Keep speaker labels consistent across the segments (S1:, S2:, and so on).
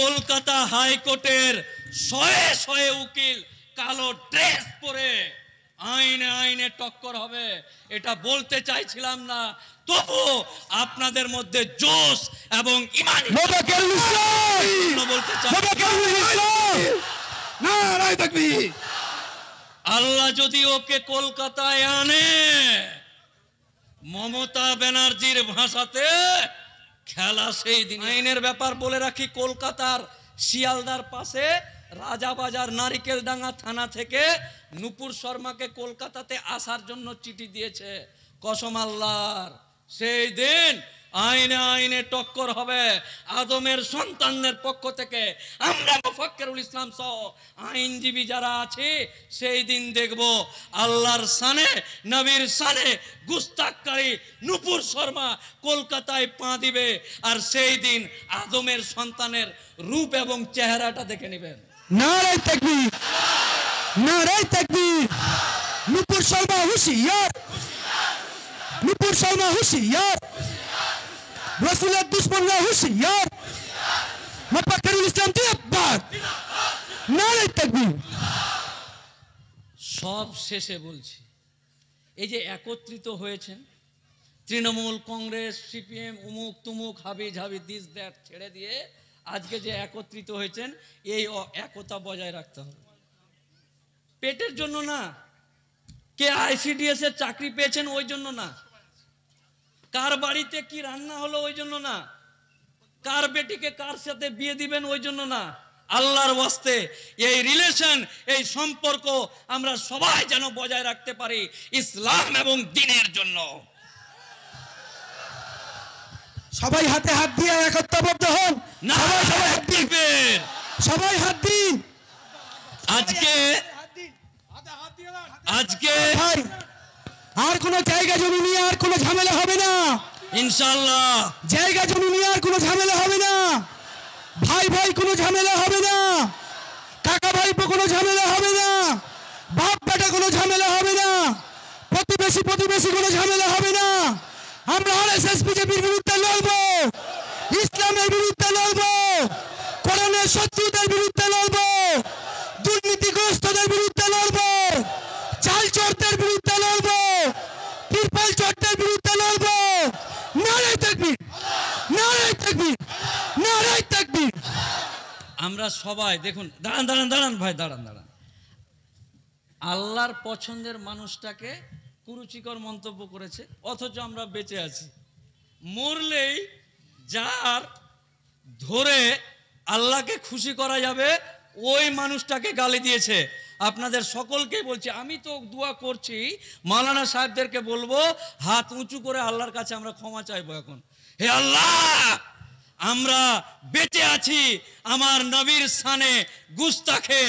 S1: কলকাতা হাইকোর্টের শয়ে শয়ে উকিল কালো ড্রেস পরে আইনে আইনে টক্কর হবে এটা বলতে চাইছিলাম না তবু আপনাদের মধ্যে জোশ এবং ইমান বলতে চাই আল্লাহ যদি ওকে কলকাতায় আনে মমতা ব্যানার্জির ভাষাতে খেলা সেই দিন আইনের ব্যাপার বলে রাখি কলকাতার শিয়ালদার পাশে রাজাবাজার নারিকেল ডাঙ্গা থানা থেকে নুপুর শর্মাকে কলকাতাতে আসার জন্য চিঠি দিয়েছে কসম আল্লাহর সেই দিন আইনে আইনে টক্কর হবে আদমের সন্তানদের পক্ষ থেকে আমরা মুফাক্কিরুল ইসলাম সহ আইনজীবী যারা আছে সেই দিন দেখব আল্লাহর সানে নবীর সানে গুস্তাককারী নূপুর শর্মা কলকাতায় পা দিবে আর সেই দিন আদমের সন্তানের রূপ এবং চেহারাটা দেখে নেবেন নারায় তাকবীর নারায় তাকবীর নুপুর শর্মা হুশিয়ার নুপুর
S2: শর্মা হুশিয়ার রসুলের দুশ্মনরা হুশিয়ার ইসলাম
S1: সব শেষে বলছি এই যে একত্রিত হয়েছেন তৃণমূল কংগ্রেস সিপিএম উমুক তুমুক হাবি ঝাবি দিস দ্যাট ছেড়ে দিয়ে আজকে যে একত্রিত হয়েছেন এই একতা বজায় রাখতে হবে পেটের জন্য না কে আইসিডিএস এর চাকরি পেয়েছেন ওই জন্য না কার বাড়িতে কি রান্না হলো ওই জন্য না কার বেটিকে কার সাথে বিয়ে দিবেন ওই জন্য না আল্লাহর বস্তে এই রিলেশন এই সম্পর্ক আমরা সবাই যেন বজায় রাখতে পারি ইসলাম এবং দিনের জন্য সবাই হাতে হাত দিয়ে একত্রবদ্ধ হন না সবাই সবাই হাত দিবেন সবাই হাত দিন আজকে আজকে আর কোনো জায়গা জমি নিয়ে আর কোনো
S2: ঝামেলা হবে না ইনশাল্লাহ জায়গা জমি নিয়ে আর কোনো ঝামেলা হবে না ভাই ভাই কোনো ঝামেলা হবে না কাকা ভাই কোনো ঝামেলা হবে না বাপ বেটা কোনো ঝামেলা হবে না প্রতিবেশী প্রতিবেশী কোনো ঝামেলা হবে না আমরা আর এস এস বিজেপির বিরুদ্ধে লড়ব
S1: সবাই দেখুন দাঁড়ান দাঁড়ান দাঁড়ান ভাই দাঁড়ান দাঁড়ান আল্লাহর পছন্দের মানুষটাকে কুরুচিকর মন্তব্য করেছে অথচ আমরা বেঁচে আছি মরলেই যার ধরে আল্লাহকে খুশি করা যাবে ওই মানুষটাকে গালি দিয়েছে আপনাদের সকলকে বলছি আমি তো দোয়া করছি মালানা সাহেবদেরকে বলবো হাত উঁচু করে আল্লাহর কাছে আমরা ক্ষমা চাইবো এখন হে আল্লাহ আমরা বেঁচে আছি আমার নবীর সানে গুস্তাখে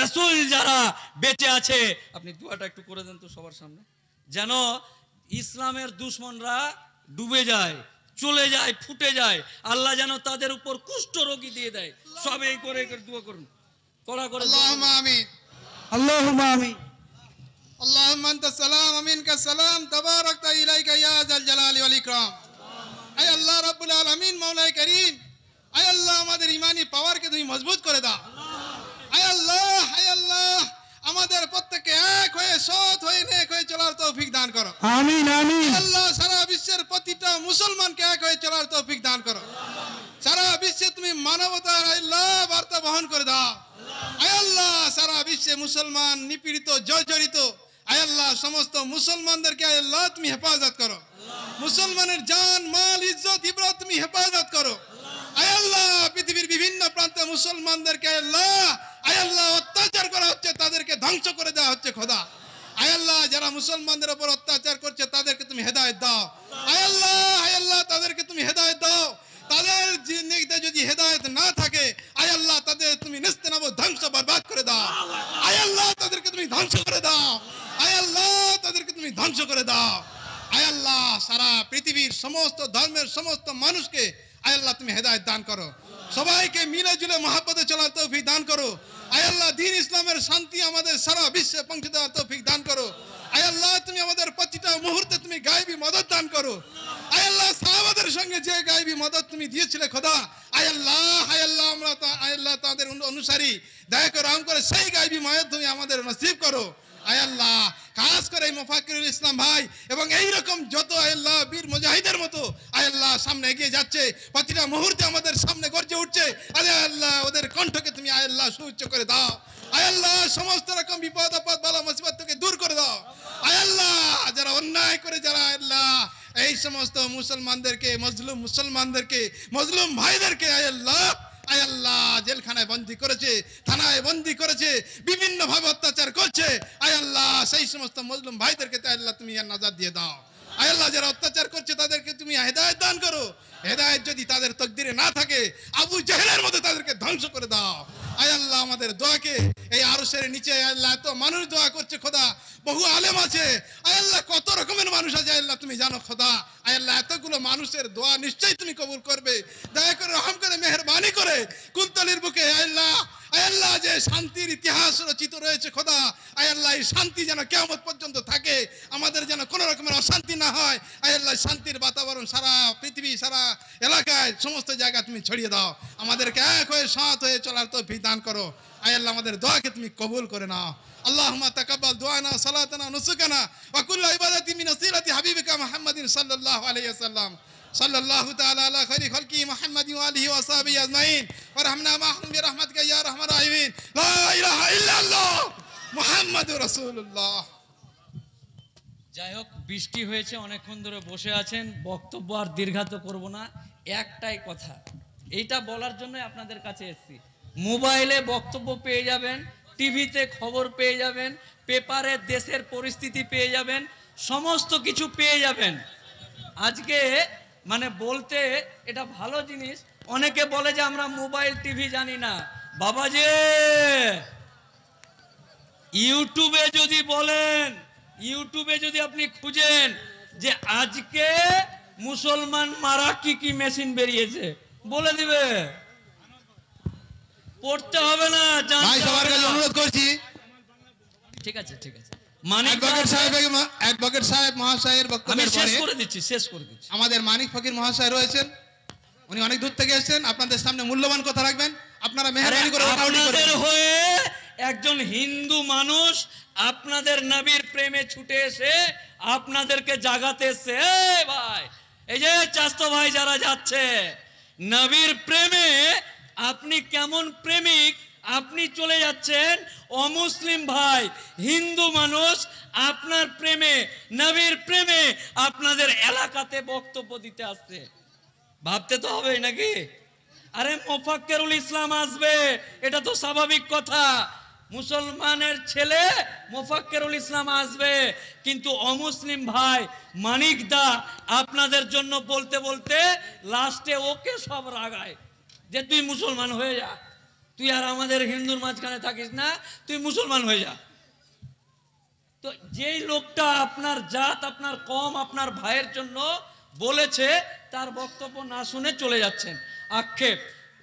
S1: রসুল যারা বেঁচে আছে আপনি দুয়াটা একটু করে দেন তো সবার সামনে যেন ইসলামের দুশ্মনরা ডুবে যায় চলে যায় ফুটে যায় আল্লাহ যেন তাদের উপর কুষ্ঠ রোগী
S2: দিয়ে দেয় সবে করে দুয়া করুন কড়া করে আল্লাহ আল্লাহ আমিন اللهم انت السلام منك السلام تبارك اليك يا ذا الجلال আয় আল্লাহ রাব্বুল আলামিন মাওলায় করিম আয় আল্লাহ আমাদের ইমানি পাওয়ারকে তুমি মজবুত করে দাও আয় আল্লাহ আয় আল্লাহ আমাদের প্রত্যেককে এক হয়ে সৎ হয়ে নেক হয়ে চলার তৌফিক দান করো আমিন আমিন আল্লাহ সারা বিশ্বের প্রতিটা মুসলমানকে এক হয়ে চলার তৌফিক দান করো সারা বিশ্বে তুমি মানবতার আল্লাহ বার্তা বহন করে দাও আয় আল্লাহ সারা বিশ্বে মুসলমান নিপীড়িত জর্জরিত আয় আল্লাহ সমস্ত মুসলমানদেরকে আয় আল্লাহ তুমি হেফাজত করো মুসলমানের জান মাল ইজ্জত ইব্রত তুমি হেফাজত করো আয়াল্লাহ পৃথিবীর বিভিন্ন প্রান্তে মুসলমানদেরকে আয়াল্লাহ অত্যাচার করা হচ্ছে তাদেরকে ধ্বংস করে দেওয়া হচ্ছে খোদা আয়াল্লাহ যারা মুসলমানদের উপর অত্যাচার করছে তাদেরকে তুমি হেদায়ত দাও আয়াল্লাহ আয়াল্লাহ তাদেরকে তুমি হেদায়ত দাও তাদের যদি হেদায়ত না থাকে আয়াল্লাহ তাদের তুমি নিস্তেনাব ধ্বংস বরবাদ করে দাও আয়াল্লাহ তাদেরকে তুমি ধ্বংস করে দাও আয়াল্লাহ তাদেরকে তুমি ধ্বংস করে দাও আয়াল্লাহ সারা পৃথিবীর সমস্ত ধর্মের সমস্ত মানুষকে আয়াল্লাহ তুমি হেদায়ত দান করো সবাইকে মিলে জুলে মহাপদে চলার তৌফিক দান করো আয়াল্লাহ দিন ইসলামের শান্তি আমাদের সারা বিশ্বে পৌঁছে দেওয়ার তৌফিক দান করো আয়াল্লাহ তুমি আমাদের প্রতিটা মুহূর্তে তুমি গায়েবী মদত দান করো আয়াল্লাহ সাহাবাদের সঙ্গে যে গায়েবী মদত তুমি দিয়েছিলে খোদা আয়াল্লাহ আয়াল্লাহ আমরা আয়াল্লাহ তাদের অনুসারী দয়া করে আম করে সেই গায়েবী মায়ের তুমি আমাদের নসিব করো আয়াল্লাহ খাস করে এই মোফাকিরুল ইসলাম ভাই এবং এই রকম যত আল্লাহ বীর মুজাহিদের মতো আয়াল্লাহ সামনে এগিয়ে যাচ্ছে প্রতিটা মুহূর্তে আমাদের সামনে গর্জে উঠছে আরে আল্লাহ ওদের কণ্ঠকে তুমি আয়াল্লাহ সুউচ্চ করে দাও আয়াল্লাহ সমস্ত রকম বিপদ আপদ বালা মুসিবত থেকে দূর করে দাও আয়াল্লাহ যারা অন্যায় করে যারা আল্লাহ এই সমস্ত মুসলমানদেরকে মজলুম মুসলমানদেরকে মজলুম ভাইদেরকে আয়াল্লাহ আয়াল্লাহ জেলখানায় বন্দী করেছে থানায় বন্দী করেছে বিভিন্নভাবে অত্যাচার করছে আয়াল্লাহ সেই সমস্ত মজলুম ভাইদেরকে তাই আল্লাহ তুমি আর নাজার দিয়ে দাও আয় আল্লাহ যারা অত্যাচার করছে তাদেরকে তুমি হেদায়ত দান করো হেদায়ত যদি তাদের তকদিরে না থাকে আবু জাহেলের মধ্যে তাদেরকে ধ্বংস করে দাও আয়াল্লাহ আল্লাহ আমাদের দোয়াকে এই আরসের নিচে আল্লাহ এত মানুষ দোয়া করছে খোদা বহু আলেম আছে আয়াল্লাহ কত রকমের মানুষ আছে আল্লাহ তুমি জানো খোদা আয়াল্লাহ এতগুলো মানুষের দোয়া নিশ্চয়ই তুমি কবুল করবে দয়া করে রহম মেহরবানি করে কুন্তলির বুকে আল্লাহ আল্লাহ যে শান্তির ইতিহাস রচিত রয়েছে খোদা আল্লাহ এই শান্তি যেন কেমন পর্যন্ত থাকে আমাদের যেন কোনো রকমের অশান্তি না হয় আল্লাহ শান্তির বাতাবরণ সারা পৃথিবী সারা এলাকায় সমস্ত জায়গায় তুমি ছড়িয়ে দাও আমাদেরকে এক হয়ে সৎ হয়ে চলার তো দান করো আল্লাহ আমাদের দোয়াকে তুমি কবুল করে নাও আল্লাহ تقبل دعانا صلاتنا نسكنا وكل عبادتي من سيرة حبيبك محمد صلى الله আলাইহি وسلم صلى الله تعالى على خير خلقه محمد وآله وصحبه أجمعين وارحمنا معهم برحمتك يا أرحم الراحمين لا إله إلا الله محمد رسول
S1: যাই হোক বৃষ্টি হয়েছে অনেকক্ষণ ধরে বসে আছেন বক্তব্য আর দীর্ঘাত করব না একটাই কথা এইটা বলার জন্য আপনাদের কাছে এসেছি মোবাইলে বক্তব্য পেয়ে যাবেন টিভিতে খবর পেয়ে যাবেন পেপারে দেশের পরিস্থিতি পেয়ে যাবেন সমস্ত কিছু পেয়ে যাবেন আজকে মানে বলতে এটা ভালো জিনিস অনেকে বলে যে আমরা মোবাইল টিভি জানি না বাবা যে ইউটিউবে যদি বলেন ইউটিউবে যদি আপনি খুঁজেন যে আজকে মুসলমান মারা কি কি মেশিন বেরিয়েছে বলে দিবে
S2: পড়তে হবে না অনুরোধ করছি
S1: ঠিক আছে ঠিক আছে
S2: মানে আমাদের মানিক ফকির মহাশয় রয়েছেন উনি অনেক দূর থেকে এসেছেন আপনাদের সামনে মূল্যবান কথা রাখবেন আপনারা মেহরবানি করে হয়ে একজন হিন্দু মানুষ
S1: আপনাদের নবীর প্রেমে ছুটে এসে আপনাদেরকে জাগাতে এসছে ভাই এই যে চাস্তো ভাই যারা যাচ্ছে নবীর প্রেমে আপনি কেমন প্রেমিক আপনি চলে যাচ্ছেন অমুসলিম ভাই হিন্দু মানুষ আপনার প্রেমে নবীর প্রেমে আপনাদের এলাকাতে বক্তব্য দিতে আসছে ভাবতে তো হবে নাকি আরে মোফাক্কেরুল ইসলাম আসবে এটা তো স্বাভাবিক কথা মুসলমানের ছেলে মোফাক্কেরুল ইসলাম আসবে কিন্তু অমুসলিম ভাই মানিক দা আপনাদের জন্য বলতে বলতে লাস্টে ওকে সব রাগায় যে তুই মুসলমান হয়ে যা তুই আর আমাদের হিন্দুর মাঝখানে থাকিস না তুই মুসলমান হয়ে যা তো যেই লোকটা আপনার জাত আপনার কম আপনার ভাইয়ের জন্য বলেছে তার বক্তব্য না শুনে চলে যাচ্ছেন আক্ষেপ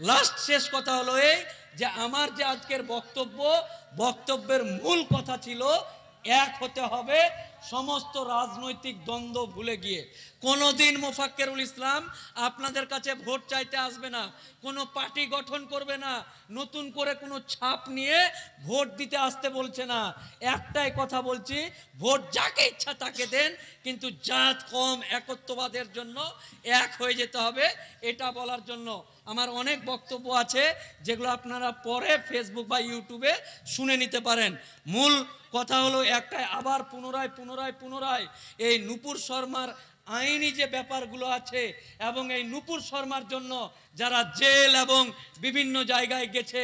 S1: লাস্ট শেষ কথা হলো এই যে আমার যে আজকের বক্তব্য বক্তব্যের মূল কথা ছিল এক হতে হবে সমস্ত রাজনৈতিক দ্বন্দ্ব ভুলে গিয়ে কোনোদিন মোফাক্কেরুল ইসলাম আপনাদের কাছে ভোট চাইতে আসবে না কোনো পার্টি গঠন করবে না নতুন করে কোনো ছাপ নিয়ে ভোট দিতে আসতে বলছে না একটাই কথা বলছি ভোট যাকে ইচ্ছা তাকে দেন কিন্তু জাত কম একত্ববাদের জন্য এক হয়ে যেতে হবে এটা বলার জন্য আমার অনেক বক্তব্য আছে যেগুলো আপনারা পরে ফেসবুক বা ইউটিউবে শুনে নিতে পারেন মূল কথা হলো একটাই আবার পুনরায় পুনরায় পুনরায় পুনরায় এই নুপুর শর্মার আইনি যে ব্যাপারগুলো আছে এবং এই নুপুর শর্মার জন্য যারা জেল এবং বিভিন্ন জায়গায় গেছে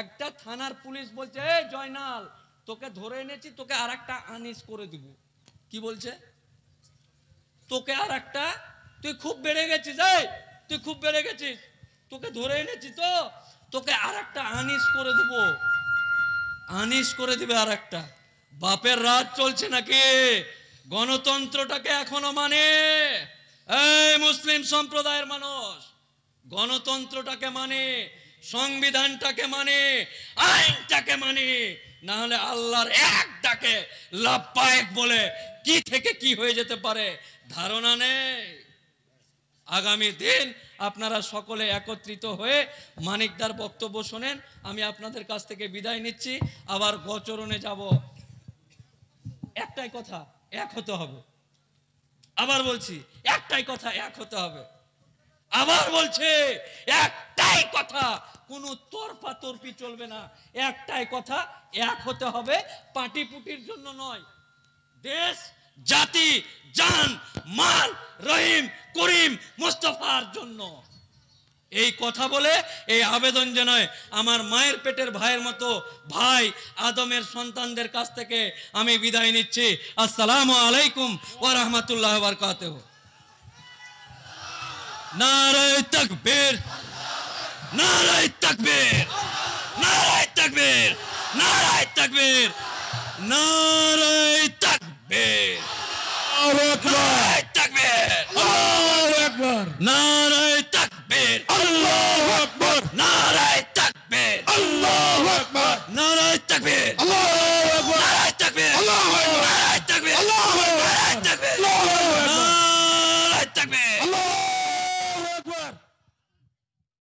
S1: একটা থানার পুলিশ বলছে এ জয়নাল তোকে ধরে এনেছি তোকে আর একটা আনিস করে দিব কি বলছে তোকে আর একটা তুই খুব বেড়ে গেছিস এই তুই খুব বেড়ে গেছিস তোকে ধরে এনেছি তো তোকে আর একটা আনিস করে দেব আনিস করে দিবে আর একটা বাপের রাজ চলছে নাকি গণতন্ত্রটাকে এখনো মানে এই মুসলিম সম্প্রদায়ের মানুষ গণতন্ত্রটাকে মানে সংবিধানটাকে মানে আইনটাকে মানে না হলে আল্লাহর একটাকে ডাকে বলে কি থেকে কি হয়ে যেতে পারে ধারণা নেই আগামী দিন আপনারা সকলে একত্রিত হয়ে মানিকদার বক্তব্য শোনেন আমি আপনাদের কাছ থেকে বিদায় নিচ্ছি আবার গচরণে যাব একটাই কথা এক হতে হবে আবার বলছি একটাই কথা এক হতে হবে আবার বলছে একটাই কথা কোনো তরফা তরফি চলবে না একটাই কথা এক হতে হবে পুটির জন্য নয় দেশ জাতি জান মাল রহিম করিম মুস্তফার জন্য এই কথা বলে এই আবেদন জানায় আমার মায়ের পেটের ভাইয়ের মতো ভাই আদমের সন্তানদের কাছ থেকে আমি বিদায় নিচ্ছি আসসালাম আলাইকুম ও রহমতুল্লাহ বরকাত নারায় তাকবীর নারায় তাকবীর নারায় তাকবীর নারায় তাকবীর